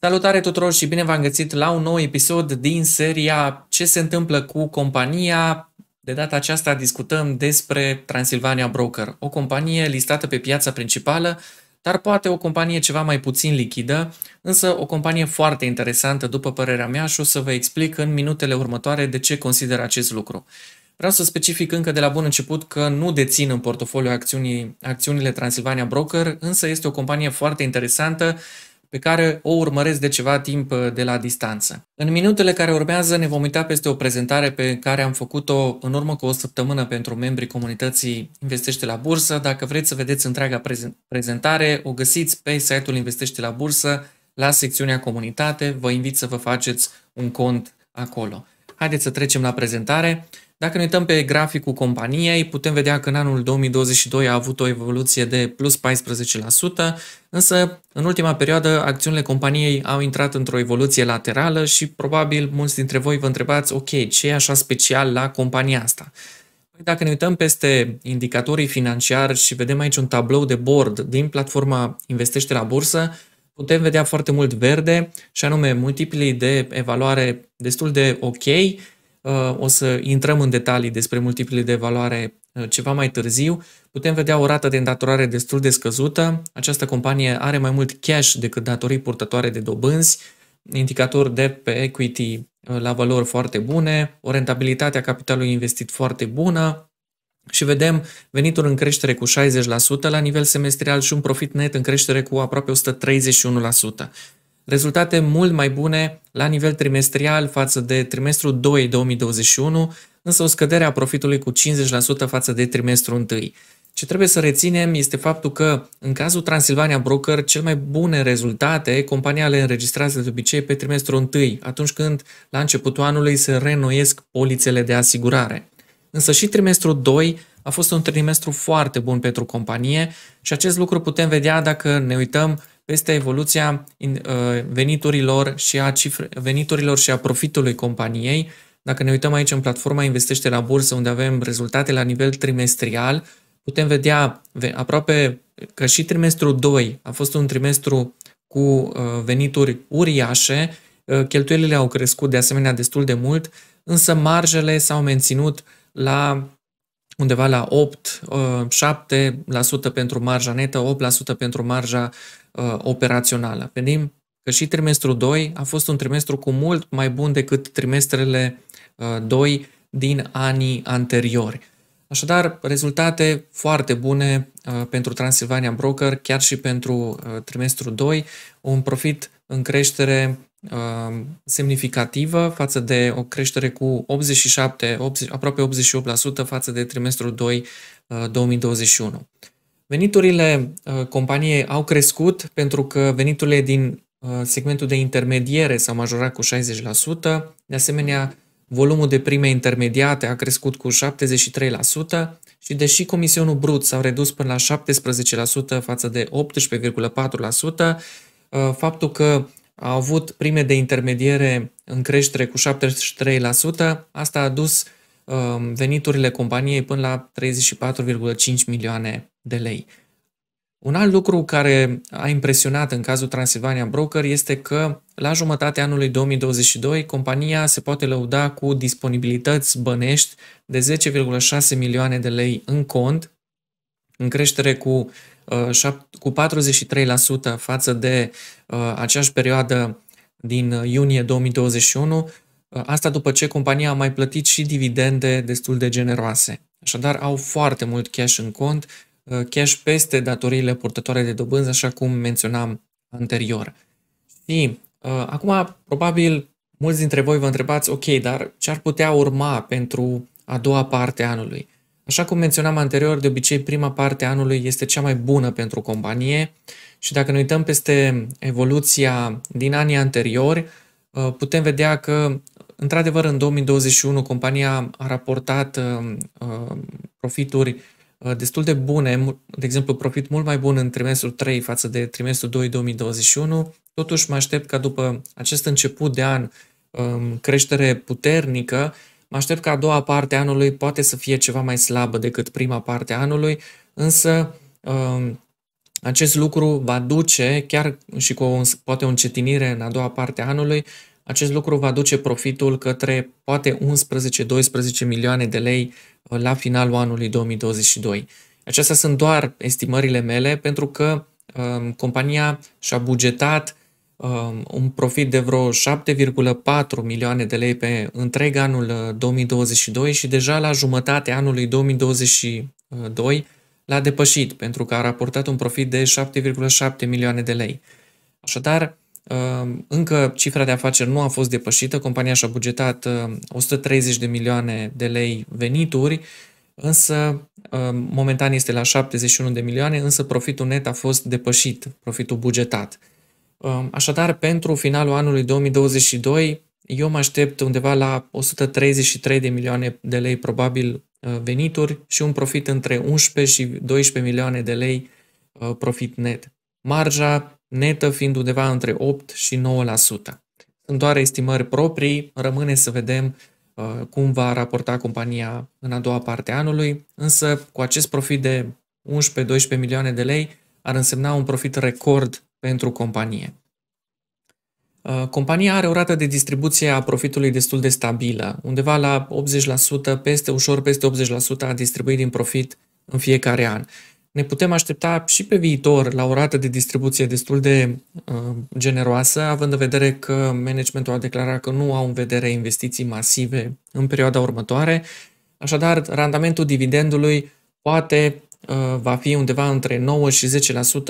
Salutare tuturor și bine v-am găsit la un nou episod din seria Ce se întâmplă cu compania. De data aceasta discutăm despre Transilvania Broker, o companie listată pe piața principală, dar poate o companie ceva mai puțin lichidă, însă o companie foarte interesantă după părerea mea și o să vă explic în minutele următoare de ce consider acest lucru. Vreau să specific încă de la bun început că nu dețin în portofoliu acțiunii, acțiunile Transilvania Broker, însă este o companie foarte interesantă pe care o urmăresc de ceva timp uh, de la distanță. În minutele care urmează ne vom uita peste o prezentare pe care am făcut-o în urmă cu o săptămână pentru membrii comunității Investește la Bursă. Dacă vreți să vedeți întreaga prezentare, o găsiți pe site-ul Investește la Bursă, la secțiunea Comunitate. Vă invit să vă faceți un cont acolo. Haideți să trecem la prezentare. Dacă ne uităm pe graficul companiei, putem vedea că în anul 2022 a avut o evoluție de plus 14%, însă în ultima perioadă acțiunile companiei au intrat într-o evoluție laterală și probabil mulți dintre voi vă întrebați, ok, ce e așa special la compania asta? Păi, dacă ne uităm peste indicatorii financiari și vedem aici un tablou de bord din platforma Investește la Bursă, putem vedea foarte mult verde și anume multiplii de evaluare destul de ok, o să intrăm în detalii despre multiplile de valoare uh, ceva mai târziu, putem vedea o rată de îndatorare destul de scăzută. Această companie are mai mult cash decât datorii purtătoare de dobânzi, indicator de pe equity uh, la valori foarte bune, o rentabilitate a capitalului investit foarte bună și vedem venituri în creștere cu 60% la nivel semestrial și un profit net în creștere cu aproape 131% rezultate mult mai bune la nivel trimestrial față de trimestrul 2 2021, însă o scădere a profitului cu 50% față de trimestrul 1. Ce trebuie să reținem este faptul că, în cazul Transilvania Broker, cel mai bune rezultate compania le înregistrează de obicei pe trimestrul 1, atunci când la începutul anului se renoiesc polițele de asigurare. Însă și trimestrul 2 a fost un trimestru foarte bun pentru companie și acest lucru putem vedea dacă ne uităm peste evoluția uh, veniturilor și a cifre, veniturilor și a profitului companiei. Dacă ne uităm aici în platforma Investește la Bursă, unde avem rezultate la nivel trimestrial, putem vedea aproape că și trimestrul 2 a fost un trimestru cu uh, venituri uriașe, uh, cheltuielile au crescut de asemenea destul de mult, însă marjele s-au menținut la undeva la 8-7% uh, pentru marja netă, 8% pentru marja uh, operațională. Venim că și trimestrul 2 a fost un trimestru cu mult mai bun decât trimestrele 2 uh, din anii anteriori. Așadar, rezultate foarte bune pentru Transilvania Broker, chiar și pentru trimestrul 2, un profit în creștere Uh, semnificativă față de o creștere cu 87, 80, aproape 88% față de trimestrul 2 2021. Uh, veniturile uh, companiei au crescut pentru că veniturile din segmentul de intermediere s-au majorat cu 60%, de asemenea volumul de prime intermediate a crescut cu 73% și deși comisionul brut s-a redus până la 17% față de 18,4%, faptul că a avut prime de intermediere în creștere cu 73%, asta a dus um, veniturile companiei până la 34,5 milioane de lei. Un alt lucru care a impresionat în cazul Transilvania Broker este că la jumătatea anului 2022 compania se poate lăuda cu disponibilități bănești de 10,6 milioane de lei în cont, în creștere cu Uh, cu 43% față de uh, aceeași perioadă din uh, iunie 2021, asta după ce compania a mai plătit și dividende destul de generoase. Așadar, au foarte mult cash în cont, cash peste datoriile purtătoare de dobânzi, așa cum menționam anterior. Și acum, probabil, mulți dintre voi vă întrebați, ok, dar ce ar putea urma pentru a doua parte a anului? Așa cum menționam anterior, de obicei prima parte a anului este cea mai bună pentru companie și dacă ne uităm peste evoluția din anii anteriori, uh, putem vedea că, într-adevăr, în 2021 compania a raportat uh, uh, profituri destul de bune, de exemplu, profit mult mai bun în trimestrul 3 față de trimestrul 2 2021. Totuși, mă aștept ca după acest început de an um, creștere puternică, Mă aștept că a doua parte a anului poate să fie ceva mai slabă decât prima parte a anului, însă um, acest lucru va duce, chiar și cu o, poate o încetinire în a doua parte a anului, acest lucru va duce profitul către poate 11-12 milioane de lei uh, la finalul anului 2022. Acestea sunt doar estimările mele pentru că um, compania și-a bugetat Um, un profit de vreo 7,4 milioane de lei pe întreg anul 2022 uh, și deja la jumătatea anului 2022 l-a depășit pentru că a raportat un profit de 7,7 milioane de lei. Așadar, um, încă cifra de afaceri nu a fost depășită, compania și-a bugetat 130 uh, de milioane de lei venituri, însă um, momentan este la 71 de milioane, însă profitul net a fost depășit, profitul bugetat. Um, așadar, pentru finalul anului 2022, eu mă aștept undeva la 133 de milioane de lei probabil uh, venituri și un profit între 11 și 12 milioane de lei uh, profit net. Marja netă fiind undeva între 8 și 9%. Sunt doar estimări proprii, rămâne să vedem uh, cum va raporta compania în a doua parte a anului, însă cu acest profit de 11-12 milioane de lei ar însemna un profit record pentru companie. Uh, compania are o rată de distribuție a profitului destul de stabilă, undeva la 80%, peste ușor peste 80% a distribuit din profit în fiecare an. Ne putem aștepta și pe viitor la o rată de distribuție destul de uh, generoasă, având în vedere că managementul a declarat că nu au în vedere investiții masive în perioada următoare. Așadar, randamentul dividendului poate Uh, va fi undeva între 9 și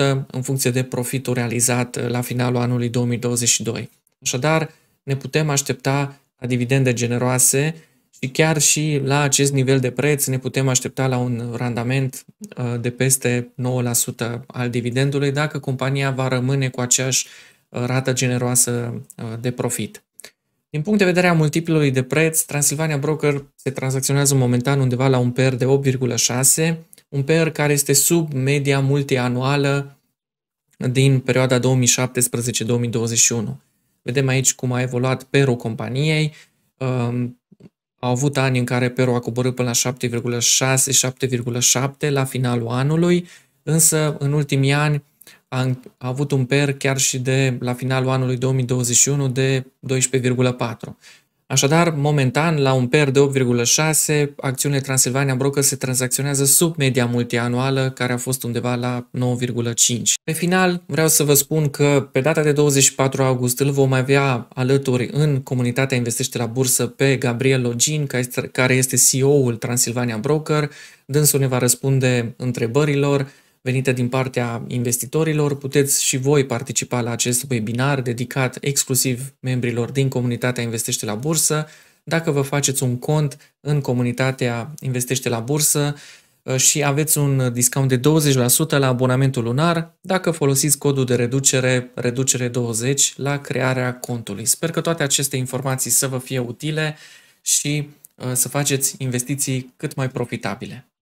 10% în funcție de profitul realizat uh, la finalul anului 2022. Așadar, ne putem aștepta la dividende generoase și chiar și la acest nivel de preț ne putem aștepta la un randament uh, de peste 9% al dividendului dacă compania va rămâne cu aceeași rată generoasă de profit. Din punct de vedere a multiplului de preț, Transilvania Broker se tranzacționează momentan undeva la un PER de 8,6, un PER care este sub media multianuală din perioada 2017-2021. Vedem aici cum a evoluat pr ul companiei. Um, au avut ani în care pr ul a coborât până la 7,6-7,7 la finalul anului, însă în ultimii ani a, a avut un PER chiar și de la finalul anului 2021 de 12,4. Așadar, momentan, la un PER de 8,6, acțiunile Transilvania Broker se tranzacționează sub media multianuală, care a fost undeva la 9,5. Pe final, vreau să vă spun că pe data de 24 august îl vom avea alături în comunitatea Investește la Bursă pe Gabriel Login, care este CEO-ul Transilvania Broker. Dânsul ne va răspunde întrebărilor venită din partea investitorilor, puteți și voi participa la acest webinar dedicat exclusiv membrilor din comunitatea Investește la Bursă. Dacă vă faceți un cont în comunitatea Investește la Bursă uh, și aveți un discount de 20% la abonamentul lunar, dacă folosiți codul de reducere, reducere 20 la crearea contului. Sper că toate aceste informații să vă fie utile și uh, să faceți investiții cât mai profitabile.